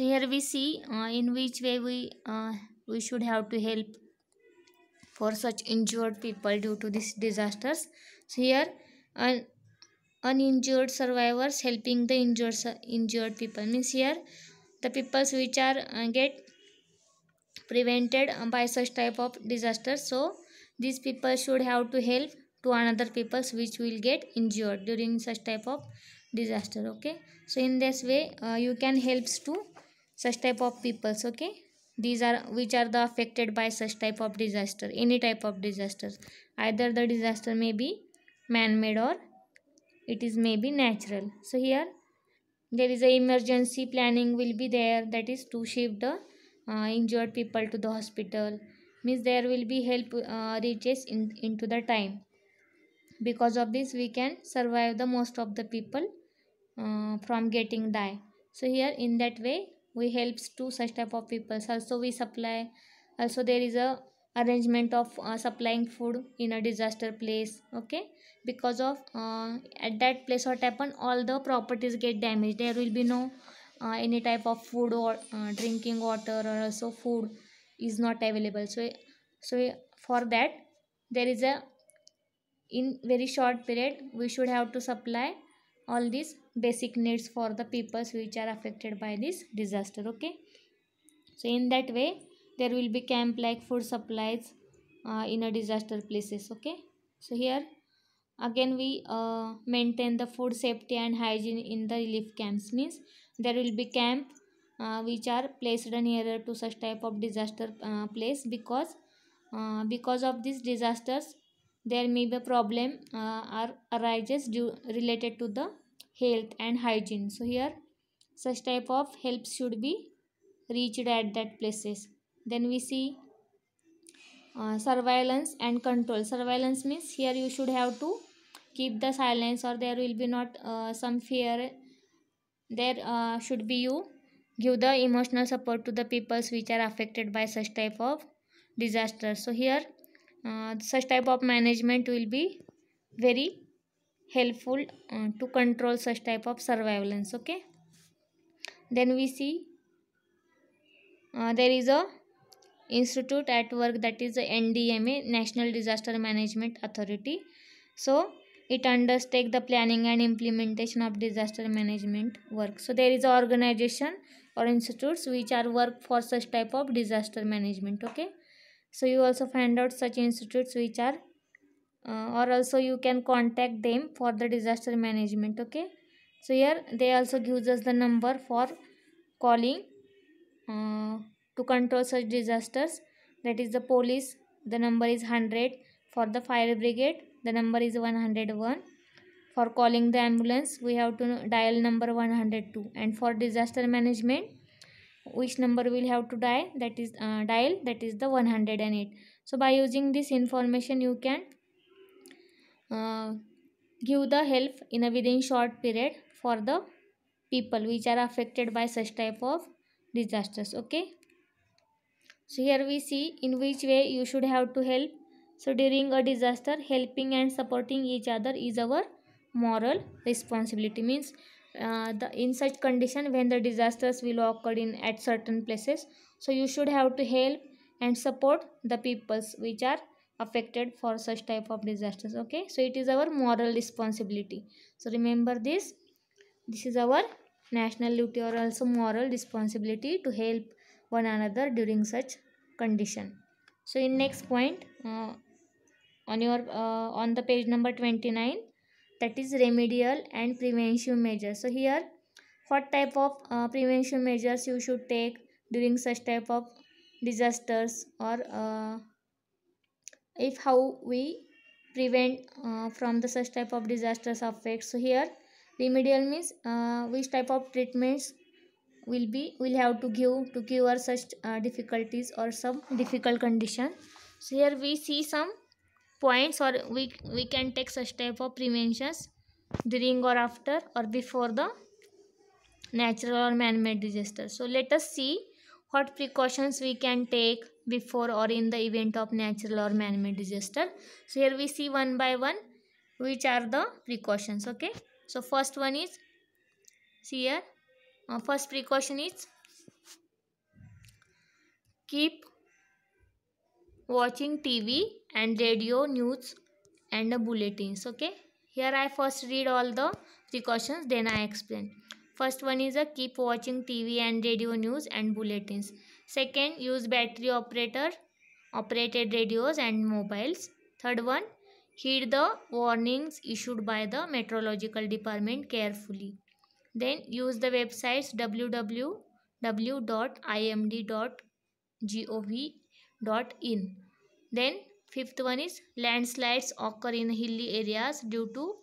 so here we see uh, in which way we uh, we should have to help for such injured people due to these disasters so here un uninjured survivors helping the injured injured people means here the people which are uh, get prevented uh, by such type of disasters so these people should have to help to another peoples which will get injured during such type of disaster okay so in this way uh, you can helps to such type of peoples okay these are which are the affected by such type of disaster any type of disaster, either the disaster may be man-made or it is maybe natural so here there is a emergency planning will be there that is to shift the uh, injured people to the hospital means there will be help uh, reaches in, into the time because of this we can survive the most of the people uh, from getting die so here in that way we helps to such type of people also we supply also there is a arrangement of uh, supplying food in a disaster place okay because of uh, at that place what happen all the properties get damaged there will be no uh, any type of food or uh, drinking water or also food is not available so so for that there is a in very short period we should have to supply all these basic needs for the peoples which are affected by this disaster okay so in that way there will be camp like food supplies uh, in a disaster places okay so here again we uh, maintain the food safety and hygiene in the relief camps means there will be camp uh, which are placed nearer to such type of disaster uh, place because uh, because of these disasters there may be a problem uh, or arises due related to the health and hygiene so here such type of help should be reached at that places then we see uh, surveillance and control surveillance means here you should have to keep the silence or there will be not uh, some fear there uh, should be you give the emotional support to the peoples which are affected by such type of disaster so here uh, such type of management will be very helpful uh, to control such type of surveillance okay then we see uh, there is a institute at work that is the ndma national disaster management authority so it undertake the planning and implementation of disaster management work so there is organization or institutes which are work for such type of disaster management okay so you also find out such institutes which are uh, or also you can contact them for the disaster management okay so here they also gives us the number for calling uh, to control such disasters that is the police the number is 100 for the fire brigade the number is 101 for calling the ambulance we have to dial number 102 and for disaster management which number we'll have to dial that is uh, dial that is the 108 so by using this information you can uh, give the help in a within short period for the people which are affected by such type of disasters okay so here we see in which way you should have to help so during a disaster helping and supporting each other is our moral responsibility means uh, the in such condition when the disasters will occur in at certain places so you should have to help and support the peoples which are affected for such type of disasters okay so it is our moral responsibility so remember this this is our national duty or also moral responsibility to help one another during such condition so in next point uh, on your uh, on the page number 29 that is remedial and preventive measures so here what type of uh, prevention measures you should take during such type of disasters or uh, if how we prevent uh, from the such type of disasters effects so here remedial means uh, which type of treatments will be will have to give to cure such uh, difficulties or some difficult condition so here we see some points or we we can take such type of preventions during or after or before the natural or man-made disaster so let us see what precautions we can take before or in the event of natural or man-made disaster. So here we see one by one which are the precautions okay. So first one is see here uh, first precaution is keep watching TV and radio news and the bulletins okay. Here I first read all the precautions then I explain. First one is a uh, keep watching TV and radio news and bulletins. Second, use battery operator operated radios and mobiles. Third one, heed the warnings issued by the meteorological department carefully. Then use the websites www.imd.gov.in. Then fifth one is landslides occur in hilly areas due to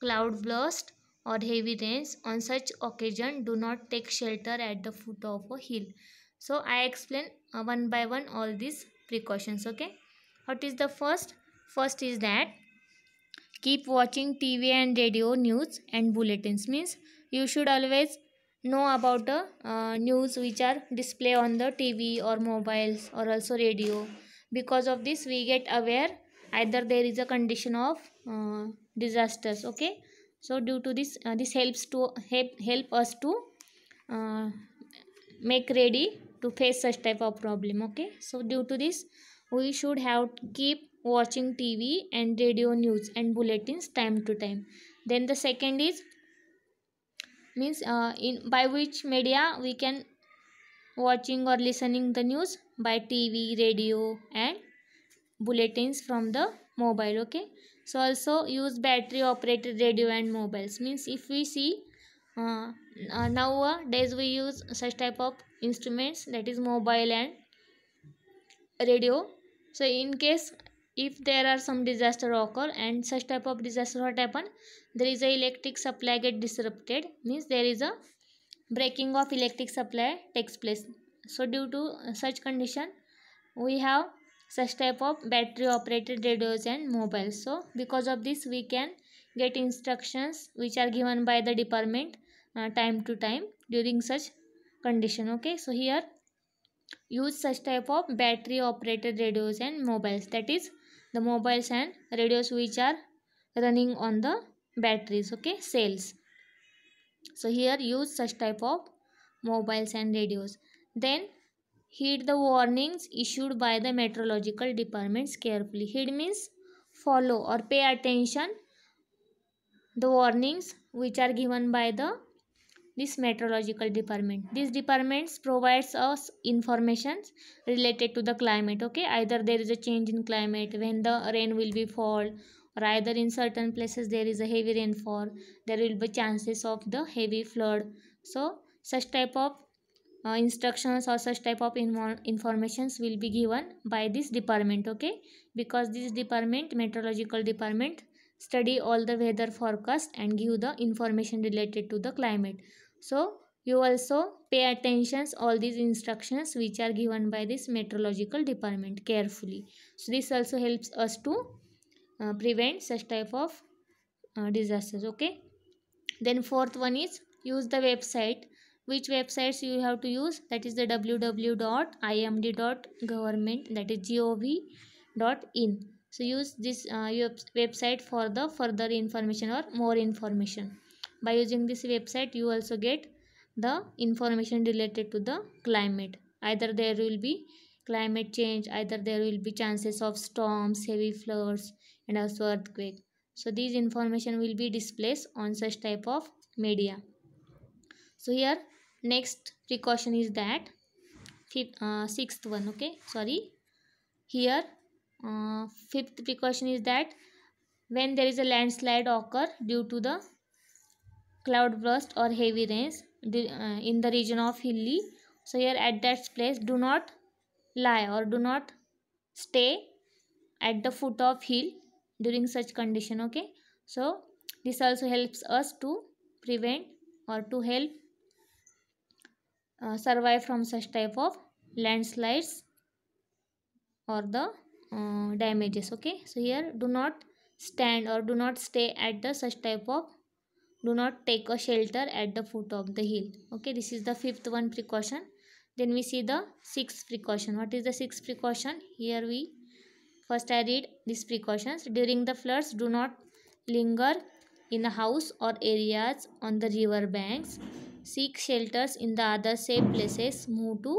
cloud burst or heavy rains. On such occasion, do not take shelter at the foot of a hill so i explain uh, one by one all these precautions okay what is the first first is that keep watching tv and radio news and bulletins means you should always know about the uh, uh, news which are display on the tv or mobiles or also radio because of this we get aware either there is a condition of uh, disasters okay so due to this uh, this helps to help help us to uh, make ready to face such type of problem okay so due to this we should have keep watching tv and radio news and bulletins time to time then the second is means uh, in by which media we can watching or listening the news by tv radio and bulletins from the mobile okay so also use battery operated radio and mobiles means if we see uh, uh, nowadays we use such type of instruments that is mobile and radio so in case if there are some disaster occur and such type of disaster what happen there is a electric supply get disrupted means there is a breaking of electric supply takes place so due to such condition we have such type of battery operated radios and mobiles so because of this we can get instructions which are given by the department uh, time to time during such condition okay so here use such type of battery operated radios and mobiles that is the mobiles and radios which are running on the batteries okay cells so here use such type of mobiles and radios then heed the warnings issued by the meteorological departments carefully heed means follow or pay attention the warnings which are given by the this meteorological department This departments provides us information related to the climate okay either there is a change in climate when the rain will be fall or either in certain places there is a heavy rainfall there will be chances of the heavy flood so such type of uh, instructions or such type of inform informations will be given by this department okay because this department meteorological department study all the weather forecast and give the information related to the climate so you also pay attention all these instructions which are given by this meteorological department carefully so this also helps us to uh, prevent such type of uh, disasters okay then fourth one is use the website which websites you have to use that is the www.imd.government that is gov.in so use this uh, website for the further information or more information by using this website you also get the information related to the climate either there will be climate change either there will be chances of storms heavy floods and also earthquake so these information will be displayed on such type of media so here next precaution is that fifth, uh, sixth one okay sorry here uh, fifth precaution is that when there is a landslide occur due to the Cloud burst or heavy rains uh, in the region of hilly so here at that place do not lie or do not stay at the foot of hill during such condition okay so this also helps us to prevent or to help uh, survive from such type of landslides or the uh, damages okay so here do not stand or do not stay at the such type of do not take a shelter at the foot of the hill okay this is the fifth one precaution then we see the sixth precaution what is the sixth precaution here we first i read these precautions during the floods do not linger in a house or areas on the river banks seek shelters in the other safe places move to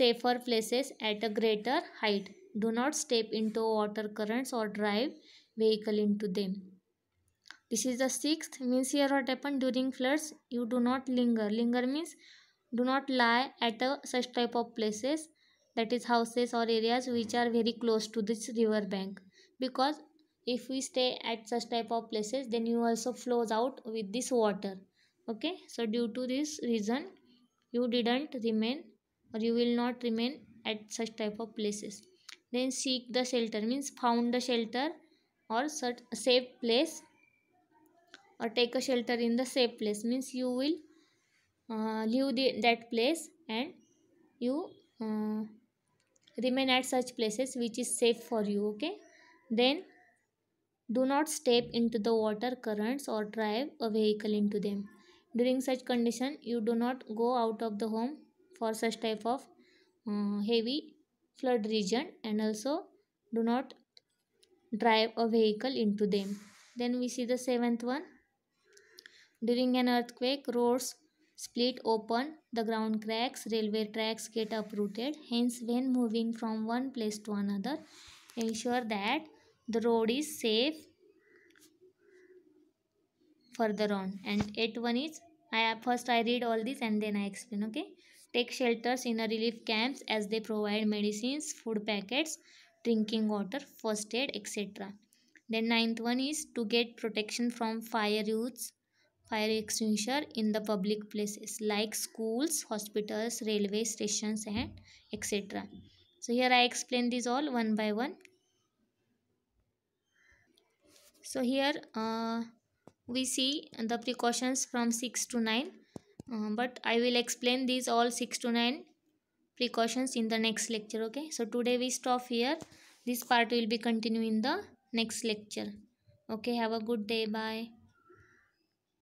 safer places at a greater height do not step into water currents or drive vehicle into them this is the sixth. Means here what happened during floods. You do not linger. Linger means do not lie at a, such type of places that is houses or areas which are very close to this river bank because if we stay at such type of places then you also flows out with this water okay so due to this reason you didn't remain or you will not remain at such type of places then seek the shelter means found the shelter or such safe place or take a shelter in the safe place means you will uh, leave the, that place and you uh, remain at such places which is safe for you okay then do not step into the water currents or drive a vehicle into them during such condition you do not go out of the home for such type of uh, heavy flood region and also do not drive a vehicle into them then we see the seventh one during an earthquake, roads split open, the ground cracks, railway tracks get uprooted. Hence, when moving from one place to another, ensure that the road is safe further on. And 8 one is, I first I read all this and then I explain, okay? Take shelters in a relief camps as they provide medicines, food packets, drinking water, first aid, etc. Then ninth one is to get protection from fire use fire extinguisher in the public places like schools hospitals railway stations and etc so here i explain these all one by one so here uh, we see the precautions from 6 to 9 uh, but i will explain these all 6 to 9 precautions in the next lecture okay so today we stop here this part will be continuing in the next lecture okay have a good day bye